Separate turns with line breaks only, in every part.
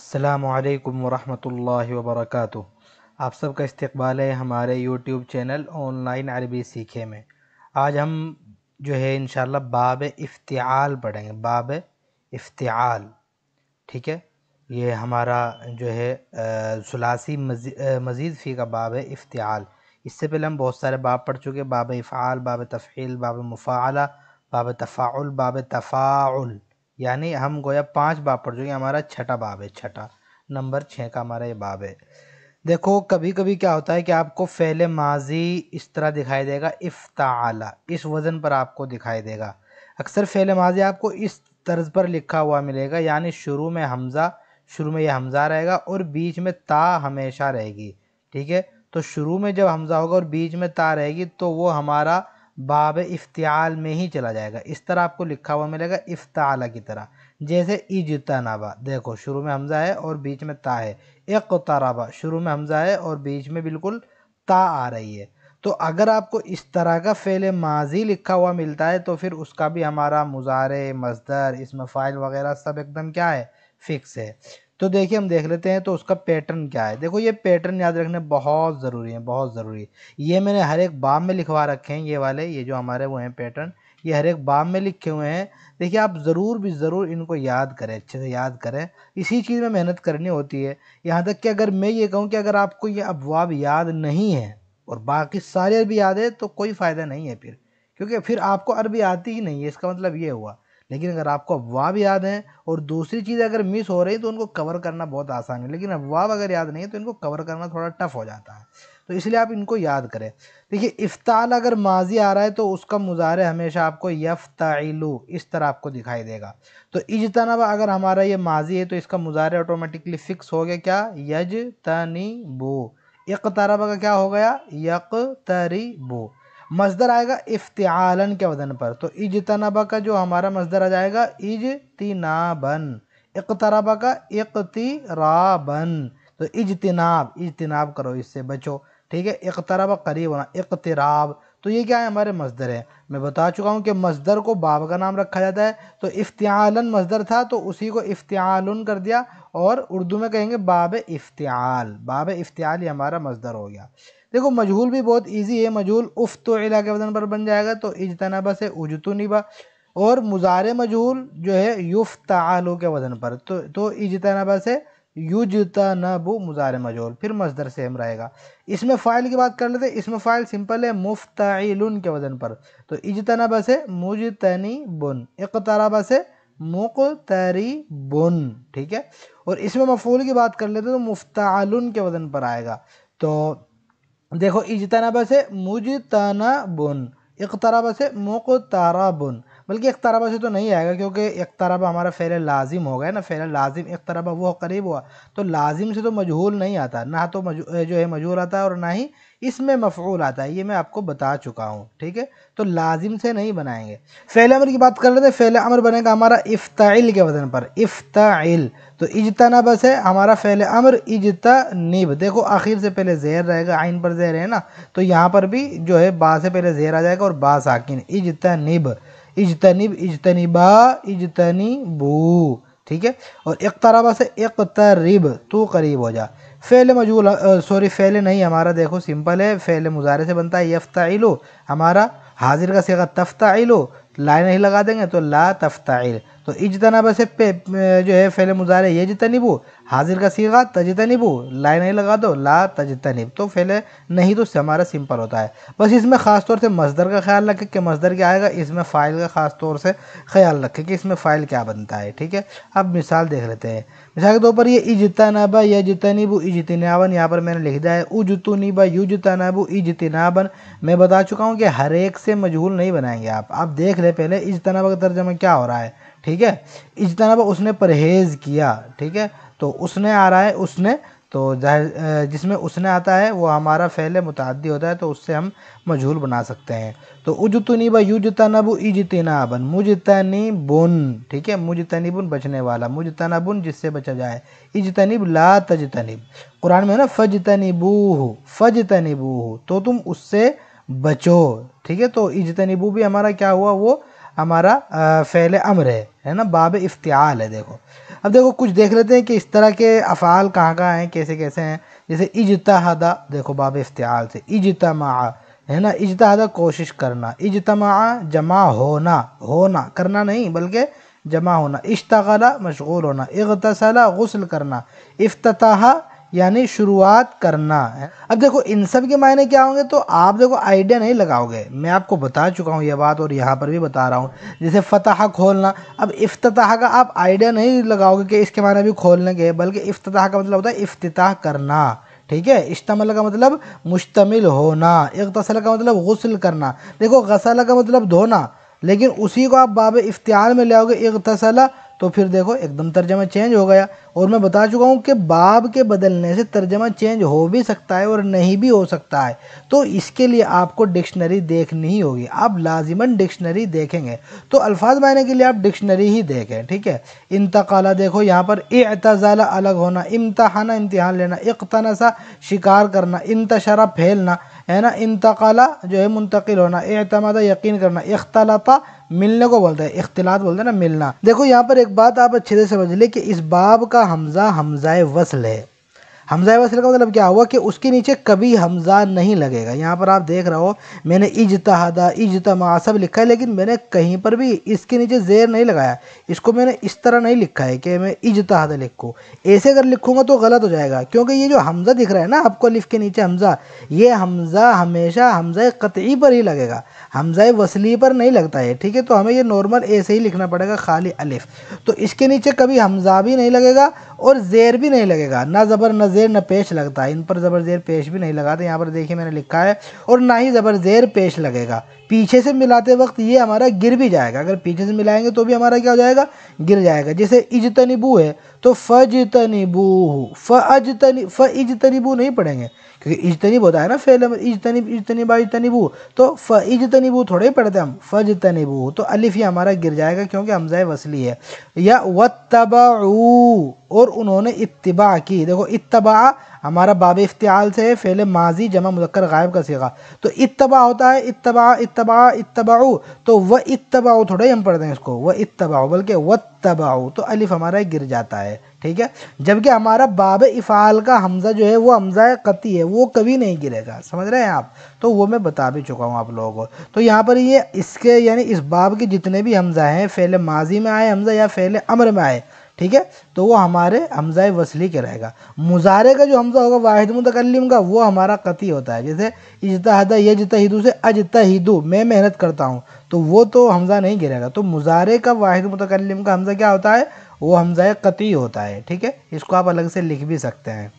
अल्लाम वरहमल वर्क आप सबका इस्तबाल है हमारे यूट्यूब चैनल ऑनलाइन अरबी सीखे में आज हम जो है इन बाब इफ्तियाल पढ़ेंगे बाब इफ्तियाल ठीक है ये हमारा जो है सलासी मजी, मज़ीद फ़ी का बाब इफ्तियाल इससे पहले हम बहुत सारे बाब पढ़ चुके बाब इफ़ाल बाब तफ़ील बाब मुफ़ाला बाब तफ़ाउल बाब तफ़ाउल यानी हम गोया पांच बाप पढ़ चुके हमारा छठा बाब है छठा नंबर छः का हमारा ये बाब है देखो कभी कभी क्या होता है कि आपको फ़ैल माजी इस तरह दिखाई देगा इफ्ता इस वज़न पर आपको दिखाई देगा अक्सर फ़ैल माजी आपको इस तर्ज पर लिखा हुआ मिलेगा यानी शुरू में हमज़ा शुरू में यह हमज़ा रहेगा और बीच में ता हमेशा रहेगी ठीक है तो शुरू में जब हमज़ा होगा और बीच में ता रहेगी तो वो हमारा बाब इफ्तियाल में ही चला जाएगा इस तरह आपको लिखा हुआ मिलेगा इफ्ताला की तरह जैसे इजतनाबा देखो शुरू में हमज़ा है और बीच में ता है एक इकतराबा शुरू में हमज़ा है और बीच में बिल्कुल ता आ रही है तो अगर आपको इस तरह का फ़ेल माजी लिखा हुआ मिलता है तो फिर उसका भी हमारा मुजारे मजदर इसमें फ़ाइल वगैरह सब एकदम क्या है फ़िक्स है तो देखिए हम देख लेते हैं तो उसका पैटर्न क्या है देखो ये पैटर्न याद रखना बहुत ज़रूरी है बहुत ज़रूरी है ये मैंने हर एक बाब में लिखवा रखे हैं ये वाले ये जो हमारे वो हैं पैटर्न ये हर एक बाब में लिखे हुए हैं देखिए आप ज़रूर भी ज़रूर इनको याद करें अच्छे से याद करें इसी चीज़ में मेहनत करनी होती है यहाँ तक कि अगर मैं ये कहूँ कि अगर आपको ये अफवाब याद नहीं है और बाकी सारे अरबी याद है तो कोई फ़ायदा नहीं है फिर क्योंकि फिर आपको अरबी आती ही नहीं है इसका मतलब ये हुआ लेकिन अगर आपको अफवाब याद हैं और दूसरी चीज़ अगर मिस हो रही तो उनको कवर करना बहुत आसान है लेकिन अफवाह अगर याद नहीं है तो इनको कवर करना थोड़ा टफ़ हो जाता है तो इसलिए आप इनको याद करें देखिए इफ्ताल अगर माजी आ रहा है तो उसका मुजारे हमेशा आपको तलू इस तरह आपको दिखाई देगा तो इजतनब अगर हमारा ये माजी है तो इसका मुजारे ऑटोमेटिकली फ़िक्स हो गया क्या यज तनी बो इकतरब का क्या हो गया यक तरी बो मजदर आएगा इफ्तालन के वजन पर तो इज तनाबा का जो हमारा मजदर आ जाएगा इज तिनाबन इकतराबा का इकतराबन तो इजतनाब इजतनाब करो इससे बचो ठीक है इकतराबा करीब होना इकतराब तो ये क्या है हमारे मजदर है मैं बता चुका हूँ कि मजदर को बाब का नाम रखा जाता है तो इफ्तियालन मजदर था तो उसी को इफ्तियालन कर दिया और उर्दू में कहेंगे बाब इफ्तियाल बाब इफ्तियाल ये हमारा मजदर हो गया देखो मजहूल भी बहुत ईज़ी है मजहूल उफ तो इला के वजन पर बन जाएगा तो इजतनाबा से उजतु निबा और मुजार मजहूल जो है युफ तालो के वजन पर तो तो इजतनाबा से युजता ना बो मुजार मजोल फिर मजदर सेम रहेगा इसमें फ़ाइल की बात कर लेते हैं इसमें फ़ाइल सिंपल है मुफ्ताइल के वजन पर तो बस है मुजतनी बुन इकतरब से मुकतरी बुन ठीक है और इसमें मफूल की बात कर लेते हैं तो मुफ्ताल के वजन पर आएगा तो देखो बस है मुजतना बुन इकतरब से तारा बुन बल्कि एक तरबा से तो नहीं आएगा क्योंकि एक तरबा हमारा फ़ैल लाजिम हो गया ना फ़ैल लाजिम एक तरबा वो करीब हुआ तो लाजिम से तो मजहूल नहीं आता ना तो जो है मजहूल आता है और ना ही इसमें मफूल आता है ये मैं आपको बता चुका हूँ ठीक है तो लाजिम से नहीं बनाएंगे फ़ैल अमर की बात कर लेते हैं फ़ैल अमर बनेगा हमारा इफ्ताइल के वजन पर इफ्ताइल तो इजतना बस है हमारा फ़ैल अमर इजता निब देखो आखिर से पहले जहर रहेगा आइन पर जहर है ना तो यहाँ पर भी जो है बा से पहले जहर आ जाएगा और बा साकिन इजता निब इजतनिब इजतनीबा इजतनी बू ठीक है और एक तरबा से एक तरब तो करीब हो जा फ़ैल मजूल सॉरी फ़ैल नहीं हमारा देखो सिंपल है फ़ैल मुजारे से बनता है यफ्ताइलो हमारा हाजिर का सेगा तफ्ताइलो लाए नहीं लगा देंगे तो ला तफ्ताइल तो इजतनाब से पे जो है फैले मुजारे ये जितनबू हाजिर का सीगा तजतनबू ला नहीं लगा दो ला तजतनब तो फैले नहीं तो हमारा सिंपल होता है बस इसमें ख़ास तौर से मजदर का ख्याल रखें कि मजदर क्या आएगा इसमें फ़ाइल का ख़ास तौर से ख्याल रखें कि इसमें फ़ाइल क्या बनता है ठीक है अब मिसाल देख लेते हैं मिसाल के तौर पर ये इजतनाबा या जितनबू इजतनाबन यहाँ पर मैंने लिख दिया है उजतनीबा युजतनाबू इजतनाबन मैं बता चुका हूँ कि हर एक से मजहूल नहीं बनाएंगे आप देख रहे पहले इजतनाबा का तर्जमा क्या हो रहा है ठीक है इस तरह उसने परहेज़ किया ठीक है तो उसने आ रहा है उसने तो जाहिर जिसमें उसने आता है वो हमारा फ़ैल मुतदी होता है तो उससे हम मजहूल बना सकते हैं तो उजतनीब युजतनब इजतनाबन मुजतनीबुन ठीक है मुजतनीबुन बचने वाला मुजतनबुन जिससे बचा जाए इजतनीब ला तजतनीब कुरान में ना फ़ज फजतनीबूह तो तुम उससे बचो ठीक है तो इजतनीबू भी हमारा क्या हुआ वो हमारा फैल अमर है है ना बाब इफ्तियाल है देखो अब देखो कुछ देख लेते हैं कि इस तरह के अफ़ाल कहाँ कहाँ हैं कैसे कैसे हैं जैसे इजतहदा देखो बाब इफ्तियाल से इजतमा है ना इजतहदा कोशिश करना इजतमा जमा होना होना करना नहीं बल्कि जमा होना इश्तगला मशगूल होना इगतसला गसल करना अफ्ताह यानी शुरुआत करना है अब देखो इन सब के मायने क्या होंगे तो आप देखो आइडिया नहीं लगाओगे मैं आपको बता चुका हूँ यह बात और यहाँ पर भी बता रहा हूँ जैसे फतह खोलना अब इफ्तः का आप आइडिया नहीं लगाओगे कि इसके मायने भी खोलने के बल्कि इफ्तः का मतलब होता है अफ्ताह करना ठीक है इश्तमल का मतलब मुश्तमिल होना इकतसल का मतलब गसल करना देखो गसल का मतलब धोना लेकिन उसी को आप बाब इफ्तार में ले आओगे इकतसला तो फिर देखो एकदम तर्जमा चेंज हो गया और मैं बता चुका हूँ कि बाब के बदलने से तर्जमा चेंज हो भी सकता है और नहीं भी हो सकता है तो इसके लिए आपको डिक्शनरी देखनी ही होगी आप लाजिमन डिक्शनरी देखेंगे तो अल्फाज मायने के लिए आप डिक्शनरी ही देखें ठीक है इंतकाला देखो यहाँ पर एतजाला अलग होना इम्तहाना इम्तहान लेना इकतनसा शिकार करना इंतशरा फैलना है ना इंतकाला जो है मुंतकिल होना एतमाद यकीन करना इख्तलाता मिलने को बोलता है इख्तलात बोलते हैं ना मिलना देखो यहाँ पर एक बात आप अच्छे से समझ लें कि इस बाब का हमज़ा हमज़ाए वसल है हमजा वसल का मतलब क्या हुआ कि उसके नीचे कभी हमजा नहीं लगेगा यहाँ पर आप देख रहे हो मैंने इजतहादा इजतमा सब लिखा है लेकिन मैंने कहीं पर भी इसके नीचे जेर नहीं लगाया इसको मैंने इस तरह नहीं लिखा है कि मैं इजतहादा लिखूँ ऐसे अगर लिखूँगा तो गलत हो जाएगा क्योंकि ये जो हमजा दिख रहा है ना आपको लिख के नीचे हमजा ये हमजा हमेशा हमजा कतई पर ही लगेगा हमजा वसली पर नहीं लगता है ठीक है तो हमें ये नॉर्मल ऐसे ही लिखना पड़ेगा खाली अलिफ तो इसके नीचे कभी हमजा भी नहीं लगेगा और जेर भी नहीं लगेगा ना ज़बर न जबरदेर न पेश लगता है इन पर जबरदेर पेश भी नहीं लगाते यहाँ पर देखिए मैंने लिखा है और ना ही जबरदेर पेश लगेगा पीछे से मिलाते वक्त ये हमारा गिर भी जाएगा अगर पीछे से मिलाएंगे तो भी हमारा क्या हो जाएगा गिर जाएगा जैसे इजतनीबू है तो फज हो फ अजतनी फ इजतनीबू नहीं पढ़ेंगे क्योंकि इजतनीब होता है ना फेल इजतनीब इज इजतनीबू तो फ इजतनीबू थोड़े ही पढ़ते हम फज तनीबू तो अलिफ ही हमारा गिर जाएगा क्योंकि हमजा वसली है या व और उन्होंने इतबा की देखो इतबा हमारा बाब इफ्तियाल से फेल माजी जमा मुजक्कर गायब का सीखा तो इतबा होता है इतबा इतबा इतबा इतबाऊ तो व इतबाऊ थोड़ा ही हम पढ़ते हैं इसको व इतबाऊ बल्कि व तबाऊ तो अलिफ हमारा गिर जाता है ठीक है जबकि हमारा बाब इफ़ाल का हमज़ा जो है वो हमज़ा कति है वो कभी नहीं गिरेगा समझ रहे हैं आप तो वो मैं बता भी चुका हूँ आप लोगों को तो यहाँ पर ये इसके यानी इस बाब के जितने भी हमज़ा हैं फैले माजी में आए हमज़ा या फैले अमर में आए ठीक है तो वो हमारे हमज़ा वसली के रहेगा मुजारे का जो हमज़ा होगा वाहिद मुतकलम का वो हमारा कति होता है जैसे इजतहदा यजतहिदू से अजतहिदू मैं मेहनत करता हूँ तो वो तो हमज़ा नहीं गिरेगा तो मुजारे का वाहिद मुतकलम का हमज़ा क्या होता है वो हमज़ा कति होता है ठीक है इसको आप अलग से लिख भी सकते हैं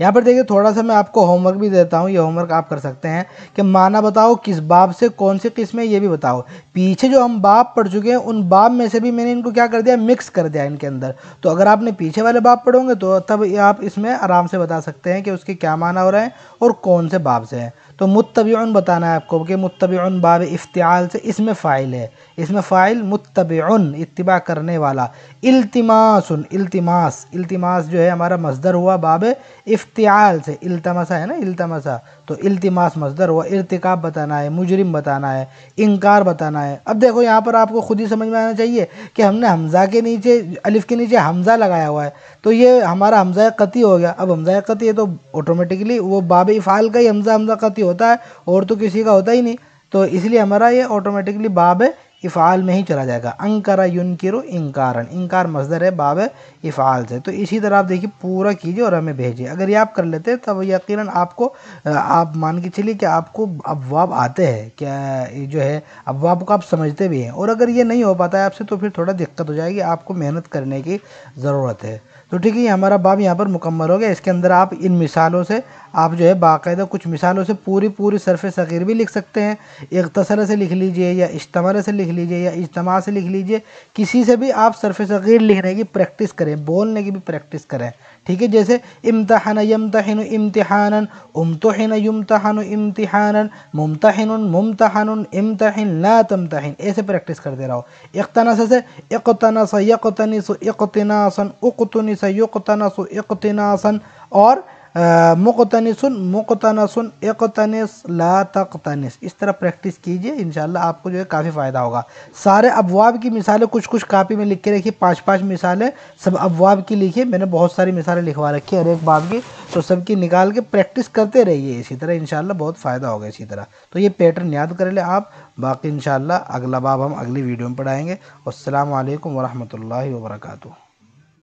यहाँ पर देखिए थोड़ा सा मैं आपको होमवर्क भी देता हूँ ये होमवर्क आप कर सकते हैं कि माना बताओ किस बाब से कौन सी किस्म है ये भी बताओ पीछे जो हम बाब पढ़ चुके हैं उन बाब में से भी मैंने इनको क्या कर दिया मिक्स कर दिया इनके अंदर तो अगर आपने पीछे वाले बाब पढ़ोगे तो तब आप इसमें आराम से बता सकते हैं कि उसके क्या माना हो रहे हैं और कौन से बाब से हैं तो मुतबियन बताना है आपको कि मुतबियन बाब इफ्तियाल से इसमें फ़ाइल है इसमें फ़ाइल मुतबियन इतबा करने वाला इल्तिमासन इल्तिमास इल्तिमास जो है हमारा मजदर हुआ बाब इफ्तियाल से इल्तमसा है ना इल्तमसा तो इल्तिमास मजदर हुआ इरतिकाब बताना है मुजरिम बताना है इनकार बताना है अब देखो यहाँ पर आपको खुद ही समझ में आना चाहिए कि हमने हमज़ा के नीचे अलिफ के नीचे हमज़ा लगाया हुआ है तो ये हमारा हमज़ा कति हो गया अब हमज़ा कति है तो ऑटोमेटिकली वो बाब इफ़ाल का ही हमज़ा हमज़ा कति होता है और तो किसी का होता ही नहीं तो इसलिए हमारा ये ऑटोमेटिकली बाब इफ़ाल में ही चला जाएगा अंकरा युनकिर इंकारन इंकार मजदर है बाब इफ़ाल से तो इसी तरह आप देखिए पूरा कीजिए और हमें भेजिए अगर ये आप कर लेते हैं तब यकीन आपको आप मान के चलिए कि आपको अफवाब आते हैं क्या जो है अफवाब को आप समझते भी हैं और अगर ये नहीं हो पाता है आपसे तो फिर थोड़ा दिक्कत हो जाएगी आपको मेहनत करने की ज़रूरत है तो ठीक है ये हमारा बाब यहाँ पर मुकम्मल हो गया इसके अंदर आप इन मिसालों से आप जो है बाकायदा कुछ मिसालों से पूरी पूरी सरफ सग़ीर भी लिख सकते हैं इकतसर से लिख लीजिए या इजतमर से लिख लीजिए या इजतमा से लिख लीजिए किसी से भी आप सरफ सग़ीर लिखने की प्रैक्टिस करें बोलने की भी प्रैक्टिस करें ठीक है जैसे इम्तहान यमतहन इम्तहानन उमतहन युमतहन इम्तहानन मुमतहन मुमतहन इम्तहन ला तमतहन ऐसे प्रैक्टिस कर दे रहा हो इकतनस से इकतनस यकतनिस इकतनासन उकतनिस युकतनस इकतनासन और सुन मुकतनसन एकतनस ला तनिस इस तरह प्रैक्टिस कीजिए इन आपको जो है काफ़ी फ़ायदा होगा सारे अफवाब की मिसालें कुछ कुछ कापी में लिख के रखिए पाँच पाँच मिसालें सब अफवाब की लिखिए मैंने बहुत सारी मिसालें लिखवा रखी हर एक बाब की तो सबकी निकाल के प्रैक्टिस करते रहिए इसी तरह इन बहुत फ़ायदा होगा इसी तरह तो ये पैटर्न याद कर लें आप बाकी इन अगला बाब हम अगली वीडियो में पढ़ाएँगे असलम वरहमल वर्का